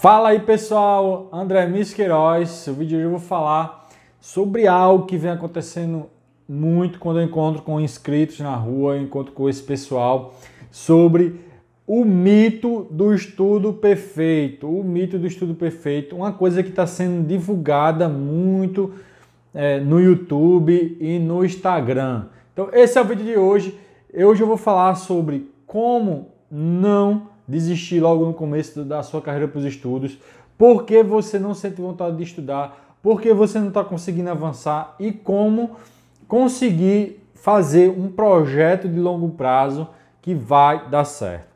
Fala aí pessoal, André Misqueiroz. No vídeo de hoje eu vou falar sobre algo que vem acontecendo muito quando eu encontro com inscritos na rua, encontro com esse pessoal, sobre o mito do estudo perfeito. O mito do estudo perfeito, uma coisa que está sendo divulgada muito é, no YouTube e no Instagram. Então, esse é o vídeo de hoje. Hoje eu vou falar sobre como não desistir logo no começo da sua carreira para os estudos? Por que você não sente vontade de estudar? Por que você não está conseguindo avançar? E como conseguir fazer um projeto de longo prazo que vai dar certo?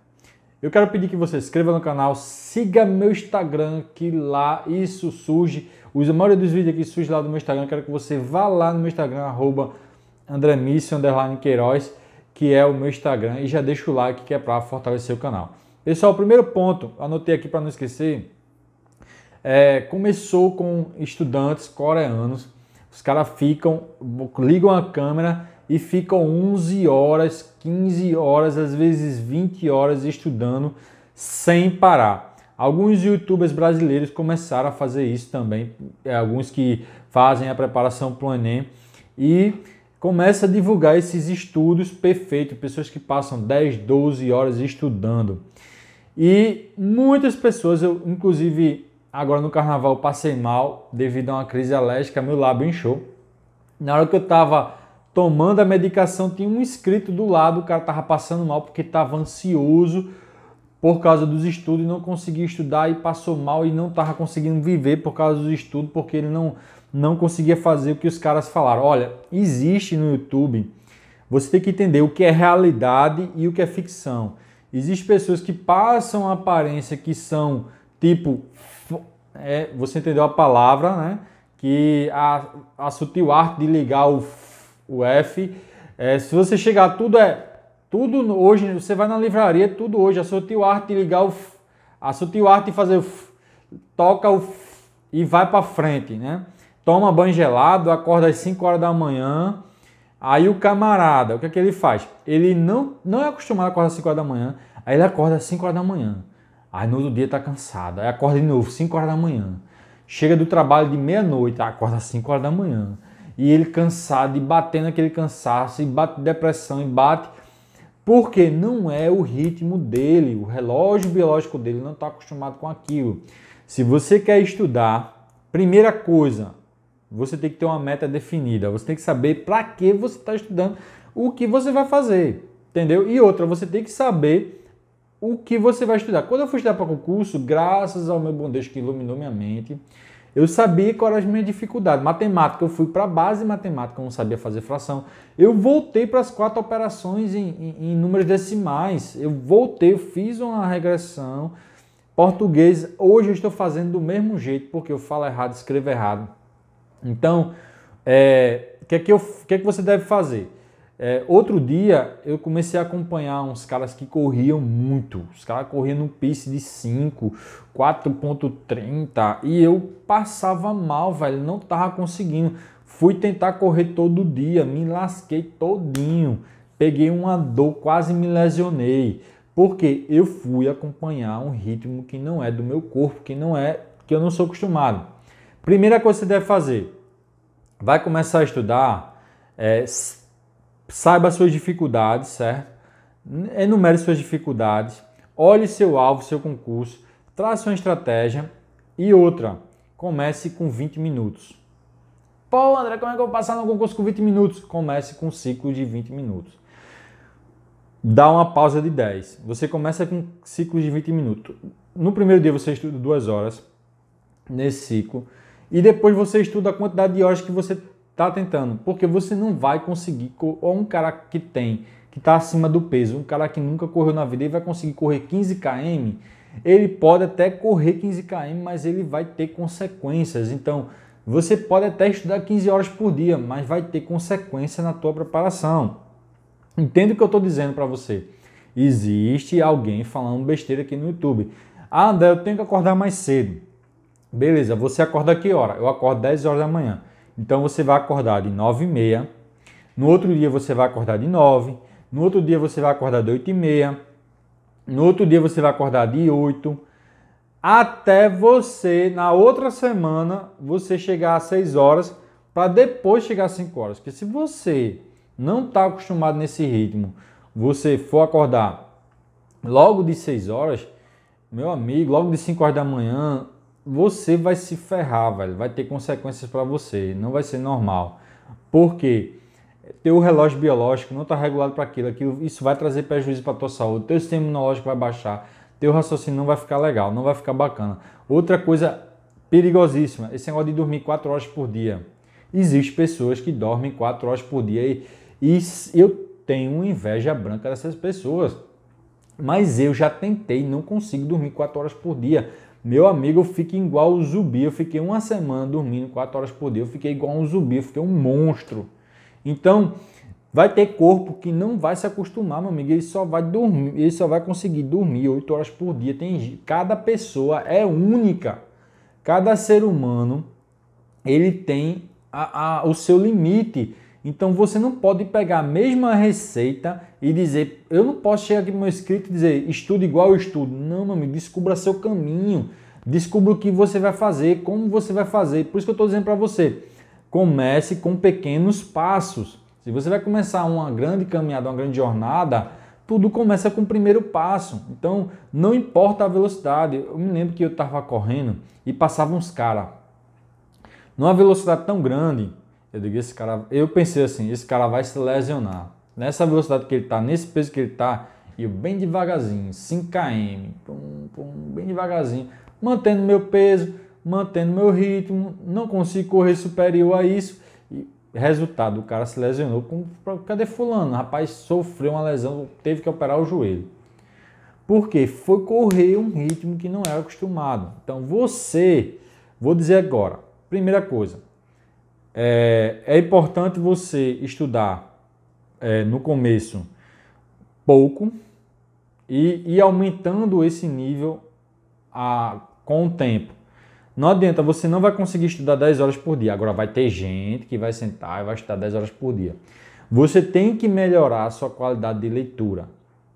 Eu quero pedir que você se inscreva no canal, siga meu Instagram, que lá isso surge. A maioria dos vídeos aqui surge lá do meu Instagram. Eu quero que você vá lá no meu Instagram, arroba Queiroz, que é o meu Instagram, e já deixa o like que é para fortalecer o canal. Pessoal, é o primeiro ponto, anotei aqui para não esquecer. É, começou com estudantes coreanos, os caras ficam, ligam a câmera e ficam 11 horas, 15 horas, às vezes 20 horas estudando sem parar. Alguns youtubers brasileiros começaram a fazer isso também, é, alguns que fazem a preparação para o Enem e Começa a divulgar esses estudos perfeitos, pessoas que passam 10, 12 horas estudando. E muitas pessoas, eu inclusive agora no carnaval passei mal devido a uma crise alérgica, meu lábio inchou. Na hora que eu estava tomando a medicação, tinha um inscrito do lado, o cara estava passando mal porque estava ansioso por causa dos estudos e não conseguia estudar e passou mal e não estava conseguindo viver por causa dos estudos, porque ele não não conseguia fazer o que os caras falaram. Olha, existe no YouTube, você tem que entender o que é realidade e o que é ficção. Existem pessoas que passam a aparência que são tipo. É, você entendeu a palavra, né? Que a, a sutil arte de ligar o, o F. É, se você chegar, tudo é. Tudo hoje, você vai na livraria, tudo hoje. A sutil arte de ligar o. a sutil arte de fazer o. F, toca o. F, e vai para frente, né? toma banho gelado, acorda às 5 horas da manhã. Aí o camarada, o que é que ele faz? Ele não, não é acostumado a acordar às 5 horas da manhã, aí ele acorda às 5 horas da manhã. Aí no outro dia tá cansado, aí acorda de novo, 5 horas da manhã. Chega do trabalho de meia-noite, acorda às 5 horas da manhã. E ele cansado, e batendo aquele cansaço, e bate depressão, e bate. Porque não é o ritmo dele, o relógio biológico dele não está acostumado com aquilo. Se você quer estudar, primeira coisa, você tem que ter uma meta definida, você tem que saber para que você está estudando, o que você vai fazer, entendeu? E outra, você tem que saber o que você vai estudar. Quando eu fui estudar para concurso, graças ao meu bom Deus que iluminou minha mente, eu sabia qual era as minhas dificuldades. Matemática, eu fui para a base matemática, eu não sabia fazer fração. Eu voltei para as quatro operações em, em, em, números decimais. Eu voltei, eu fiz uma regressão. Português, hoje eu estou fazendo do mesmo jeito, porque eu falo errado, escrevo errado. Então, é, o que, é que, que é que você deve fazer? É, outro dia eu comecei a acompanhar uns caras que corriam muito. Os caras corriam no pace de 5, 4.30 e eu passava mal, velho, não tava conseguindo. Fui tentar correr todo dia, me lasquei todinho. Peguei uma dor, quase me lesionei. Porque eu fui acompanhar um ritmo que não é do meu corpo, que não é que eu não sou acostumado. Primeira coisa que você deve fazer, vai começar a estudar, é, saiba suas dificuldades, certo? Enumere suas dificuldades, olhe seu alvo, seu concurso, trace uma estratégia e outra, comece com 20 minutos. Pô, André, como é que eu vou passar no concurso com 20 minutos? Comece com um ciclo de 20 minutos. Dá uma pausa de 10. Você começa com ciclos de 20 minutos. No primeiro dia você estuda duas horas nesse ciclo e depois você estuda a quantidade de horas que você está tentando, porque você não vai conseguir, ou um cara que tem, que está acima do peso, um cara que nunca correu na vida e vai conseguir correr 15 km, ele pode até correr 15 km, mas ele vai ter consequências. Então, você pode até estudar 15 horas por dia, mas vai ter consequência na tua preparação. Entende o que eu estou dizendo para você? Existe alguém falando besteira aqui no YouTube. Ah, André, eu tenho que acordar mais cedo. Beleza, você acorda que hora? Eu acordo 10 horas da manhã. Então você vai acordar de 9 e meia. No outro dia você vai acordar de 9. No outro dia você vai acordar de 8 e meia. No outro dia você vai acordar de 8. Até você, na outra semana, você chegar às 6 horas para depois chegar às 5 horas. Porque se você não está acostumado nesse ritmo, você for acordar logo de 6 horas, meu amigo, logo de 5 horas da manhã, você vai se ferrar, velho. Vai ter consequências para você. Não vai ser normal. Porque teu relógio biológico não está regulado para aquilo, aquilo. Isso vai trazer prejuízo para tua saúde. Teu sistema imunológico vai baixar. Teu raciocínio não vai ficar legal. Não vai ficar bacana. Outra coisa perigosíssima. Esse negócio de dormir 4 horas por dia. Existem pessoas que dormem 4 horas por dia. E, e eu tenho inveja branca dessas pessoas. Mas eu já tentei, não consigo dormir 4 horas por dia meu amigo, eu fiquei igual um zumbi. Eu fiquei uma semana dormindo 4 horas por dia. Eu fiquei igual um zumbi, eu fiquei um monstro. Então, vai ter corpo que não vai se acostumar, meu amigo. Ele só vai dormir, ele só vai conseguir dormir 8 horas por dia. Tem, cada pessoa é única. Cada ser humano ele tem a, a, o seu limite. Então você não pode pegar a mesma receita e dizer, eu não posso chegar aqui o meu escrito e dizer, estudo igual eu estudo. Não, meu amigo, descubra seu caminho, descubra o que você vai fazer, como você vai fazer. Por isso que eu estou dizendo para você, comece com pequenos passos. Se você vai começar uma grande caminhada, uma grande jornada, tudo começa com o primeiro passo. Então, não importa a velocidade. Eu me lembro que eu estava correndo e passavam uns caras numa velocidade tão grande eu digo, esse cara. Eu pensei assim, esse cara vai se lesionar. Nessa velocidade que ele tá, nesse peso que ele tá, e eu bem devagarzinho, 5km, pum, pum, bem devagarzinho, mantendo meu peso, mantendo meu ritmo, não consigo correr superior a isso. E resultado, o cara se lesionou. Com, cadê fulano? O rapaz sofreu uma lesão, teve que operar o joelho. Porque foi correr um ritmo que não era acostumado. Então você, vou dizer agora, primeira coisa, é, é importante você estudar é, no começo pouco e ir aumentando esse nível a, com o tempo. Não adianta, você não vai conseguir estudar 10 horas por dia. Agora vai ter gente que vai sentar e vai estudar 10 horas por dia. Você tem que melhorar a sua qualidade de leitura.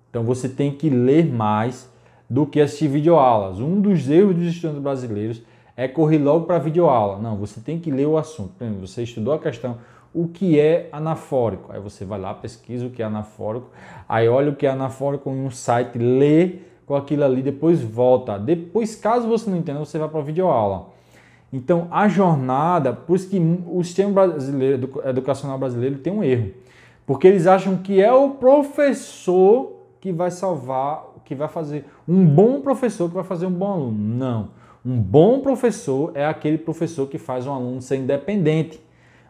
Então você tem que ler mais do que assistir videoaulas. Um dos erros dos estudantes brasileiros é correr logo para a videoaula. Não, você tem que ler o assunto. Primeiro, você estudou a questão, o que é anafórico? Aí você vai lá, pesquisa o que é anafórico, aí olha o que é anafórico em um site, lê com aquilo ali, depois volta. Depois, caso você não entenda, você vai para a videoaula. Então, a jornada, por isso que o sistema brasileiro, educacional brasileiro tem um erro. Porque eles acham que é o professor que vai salvar, que vai fazer um bom professor que vai fazer um bom aluno. Não. Um bom professor é aquele professor que faz um aluno ser independente.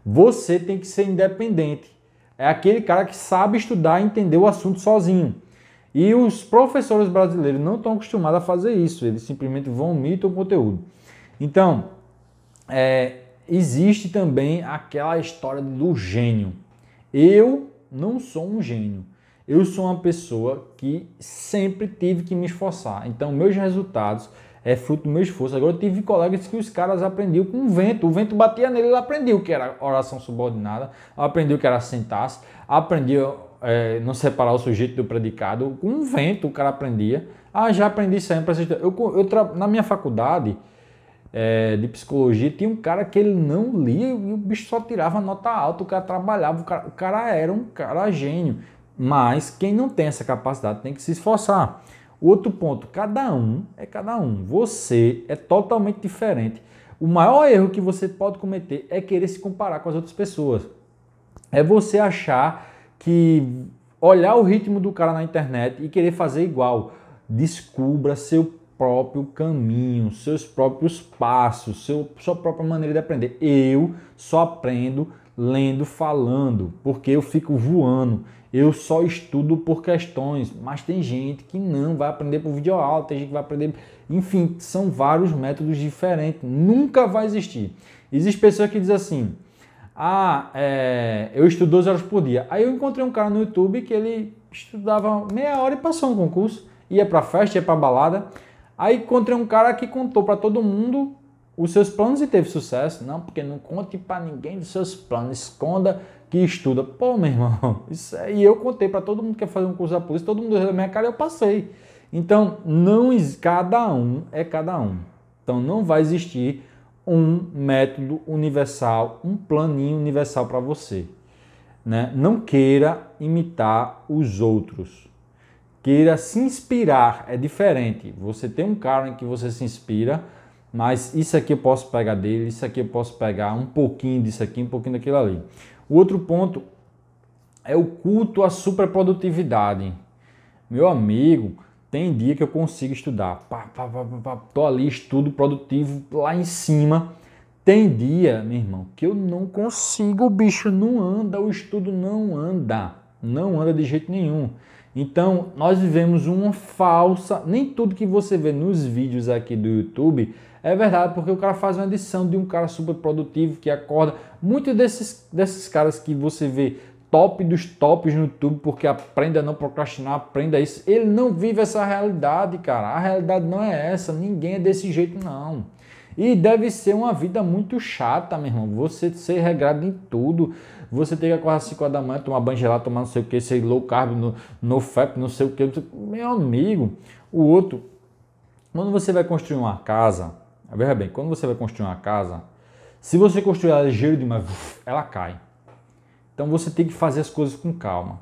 Você tem que ser independente. É aquele cara que sabe estudar e entender o assunto sozinho. E os professores brasileiros não estão acostumados a fazer isso, eles simplesmente vomitam o conteúdo. Então, é, existe também aquela história do gênio. Eu não sou um gênio. Eu sou uma pessoa que sempre tive que me esforçar. Então, meus resultados é fruto do meu esforço. Agora eu tive colegas que os caras aprendiam com o vento. O vento batia nele, ele aprendeu que era oração subordinada, aprendeu que era sentar-se, aprendeu é, não separar o sujeito do predicado. Com o vento o cara aprendia. Ah, já aprendi sempre. Eu, eu tra... Na minha faculdade é, de psicologia tinha um cara que ele não lia e o bicho só tirava nota alta, o cara trabalhava, o cara, o cara era um cara gênio. Mas quem não tem essa capacidade tem que se esforçar. O outro ponto, cada um é cada um. Você é totalmente diferente. O maior erro que você pode cometer é querer se comparar com as outras pessoas. É você achar que olhar o ritmo do cara na internet e querer fazer igual. Descubra seu próprio caminho, seus próprios passos, seu, sua própria maneira de aprender. Eu só aprendo lendo, falando, porque eu fico voando. Eu só estudo por questões, mas tem gente que não vai aprender por vídeo aula, tem gente que vai aprender, enfim, são vários métodos diferentes. Nunca vai existir. Existem pessoas que dizem assim: "Ah, é, eu estudo 12 horas por dia". Aí eu encontrei um cara no YouTube que ele estudava meia hora e passou um concurso, ia para festa, ia para balada. Aí encontrei um cara que contou para todo mundo os seus planos e teve sucesso? Não, porque não conte para ninguém dos seus planos, esconda que estuda. Pô, meu irmão, isso é... e eu contei para todo mundo que quer fazer um curso da polícia, todo mundo da minha cara, eu passei. Então, não cada um é cada um. Então, não vai existir um método universal, um planinho universal para você. Né? Não queira imitar os outros. Queira se inspirar, é diferente. Você tem um cara em que você se inspira, mas isso aqui eu posso pegar dele, isso aqui eu posso pegar um pouquinho disso aqui, um pouquinho daquilo ali. O outro ponto é o culto à superprodutividade. Meu amigo, tem dia que eu consigo estudar. Pá, pá, pá, pá, pá, tô ali, estudo produtivo lá em cima. Tem dia, meu irmão, que eu não consigo, o bicho não anda, o estudo não anda. Não anda de jeito nenhum. Então, nós vivemos uma falsa. Nem tudo que você vê nos vídeos aqui do YouTube é verdade, porque o cara faz uma edição de um cara super produtivo que acorda. Muitos desses, desses caras que você vê top dos tops no YouTube, porque aprenda a não procrastinar, aprenda isso. Ele não vive essa realidade, cara. A realidade não é essa. Ninguém é desse jeito, não. E deve ser uma vida muito chata, meu irmão. Você ser regrado em tudo. Você tem que acordar 5 horas da manhã, tomar banho gelado, tomar não sei o que, sei low carb, no, no FAP, não sei o que. Meu amigo, o outro. Quando você vai construir uma casa, veja bem, quando você vai construir uma casa, se você construir ela ligeiro demais, ela cai. Então você tem que fazer as coisas com calma.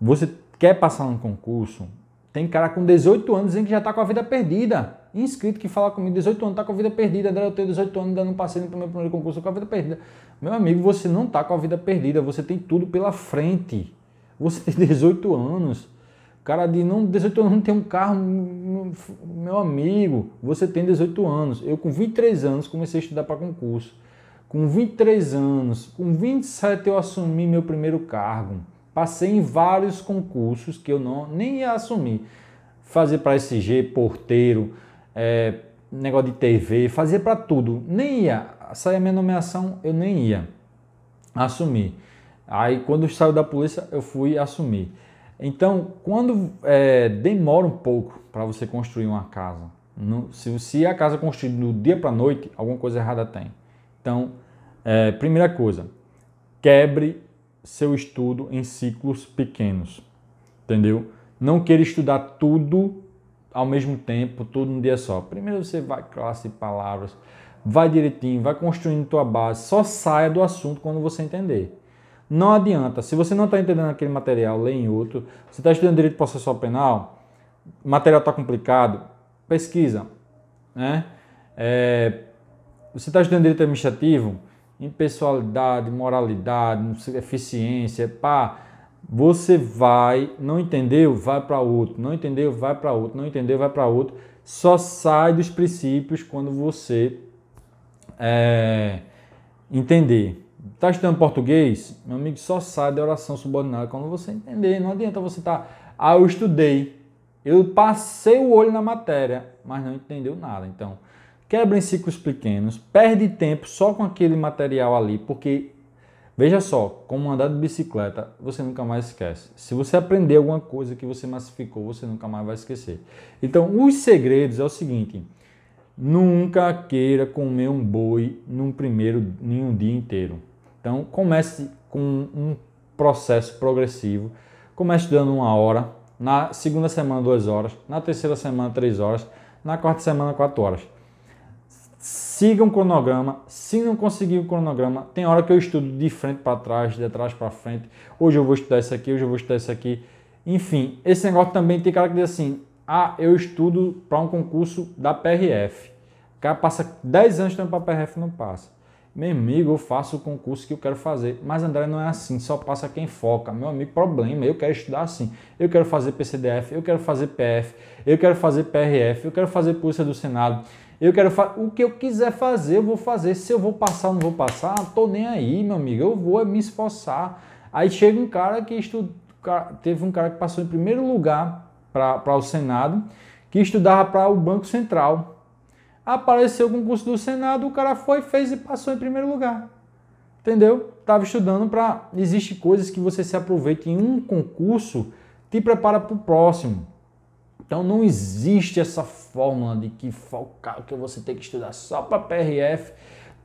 Você quer passar num concurso, tem cara com 18 anos dizendo que já está com a vida perdida inscrito que fala comigo, 18 anos, tá com a vida perdida, André, eu tenho 18 anos, ainda não passei no meu primeiro concurso, tô com a vida perdida. Meu amigo, você não tá com a vida perdida, você tem tudo pela frente. Você tem 18 anos. Cara de não, 18 anos não tem um carro, meu amigo, você tem 18 anos. Eu com 23 anos comecei a estudar para concurso. Com 23 anos, com 27 eu assumi meu primeiro cargo. Passei em vários concursos que eu não nem ia assumir. Fazer para SG, porteiro, é, negócio de TV, fazia para tudo. Nem ia. Saía minha nomeação, eu nem ia assumir. Aí quando saiu da polícia, eu fui assumir. Então, quando é, demora um pouco para você construir uma casa, no, se, se a casa é construída do dia para noite, alguma coisa errada tem. Então, é, primeira coisa, quebre seu estudo em ciclos pequenos, entendeu? Não queira estudar tudo ao mesmo tempo, tudo num dia só. Primeiro você vai classe de palavras, vai direitinho, vai construindo tua base, só saia do assunto quando você entender. Não adianta. Se você não está entendendo aquele material, lê em outro. Você está estudando direito processual penal, o material está complicado, pesquisa. Né? É, você está estudando direito administrativo, impessoalidade, moralidade, eficiência, pá você vai, não entendeu, vai para outro, não entendeu, vai para outro, não entendeu, vai para outro. Só sai dos princípios quando você é, entender. Está estudando português? Meu amigo, só sai da oração subordinada quando você entender. Não adianta você estar, tá, ah, eu estudei, eu passei o olho na matéria, mas não entendeu nada. Então, quebra em ciclos pequenos, perde tempo só com aquele material ali, porque Veja só, como andar de bicicleta, você nunca mais esquece. Se você aprender alguma coisa que você massificou, você nunca mais vai esquecer. Então, os segredos é o seguinte: nunca queira comer um boi num primeiro em um dia inteiro. Então, comece com um processo progressivo. Comece dando uma hora, na segunda semana duas horas, na terceira semana três horas, na quarta semana quatro horas siga um cronograma. Se não conseguir o um cronograma, tem hora que eu estudo de frente para trás, de trás para frente. Hoje eu vou estudar isso aqui, hoje eu vou estudar isso aqui. Enfim, esse negócio também tem cara que diz assim: ah, eu estudo para um concurso da PRF. O cara passa 10 anos estudando para a PRF não passa. Meu amigo, eu faço o concurso que eu quero fazer. Mas André não é assim, só passa quem foca. Meu amigo, problema, eu quero estudar assim. Eu quero fazer PCDF, eu quero fazer PF, eu quero fazer PRF, eu quero fazer Polícia do Senado. Eu quero o que eu quiser fazer, eu vou fazer. Se eu vou passar ou não vou passar, tô nem aí, meu amigo. Eu vou é me esforçar. Aí chega um cara que estuda, teve um cara que passou em primeiro lugar para o Senado, que estudava para o Banco Central. Apareceu o concurso do Senado, o cara foi, fez e passou em primeiro lugar. Entendeu? Estava estudando para. Existem coisas que você se aproveita em um concurso, te prepara para o próximo. Então não existe essa fórmula de que focar que você tem que estudar só para PRF,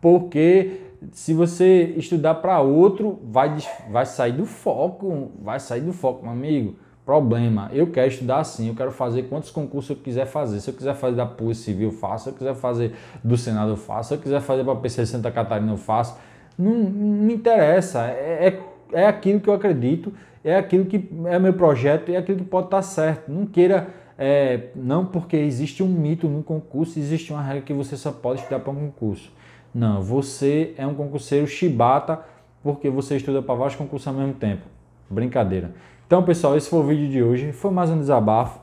porque se você estudar para outro, vai, vai sair do foco, vai sair do foco, meu amigo. Problema, eu quero estudar assim, eu quero fazer quantos concursos eu quiser fazer. Se eu quiser fazer da Polícia Civil, eu faço. Se eu quiser fazer do Senado, eu faço. Se eu quiser fazer para PC Santa Catarina, eu faço. Não, não me interessa, é, é, é aquilo que eu acredito, é aquilo que é meu projeto, é aquilo que pode estar certo. Não queira é, não porque existe um mito no concurso, existe uma regra que você só pode estudar para um concurso. Não, você é um concurseiro chibata porque você estuda para vários concursos ao mesmo tempo. Brincadeira. Então, pessoal, esse foi o vídeo de hoje. Foi mais um desabafo.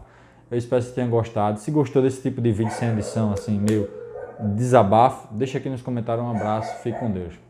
Eu espero que tenham gostado. Se gostou desse tipo de vídeo sem edição, assim, meio desabafo, deixa aqui nos comentários. Um abraço. Fique com Deus.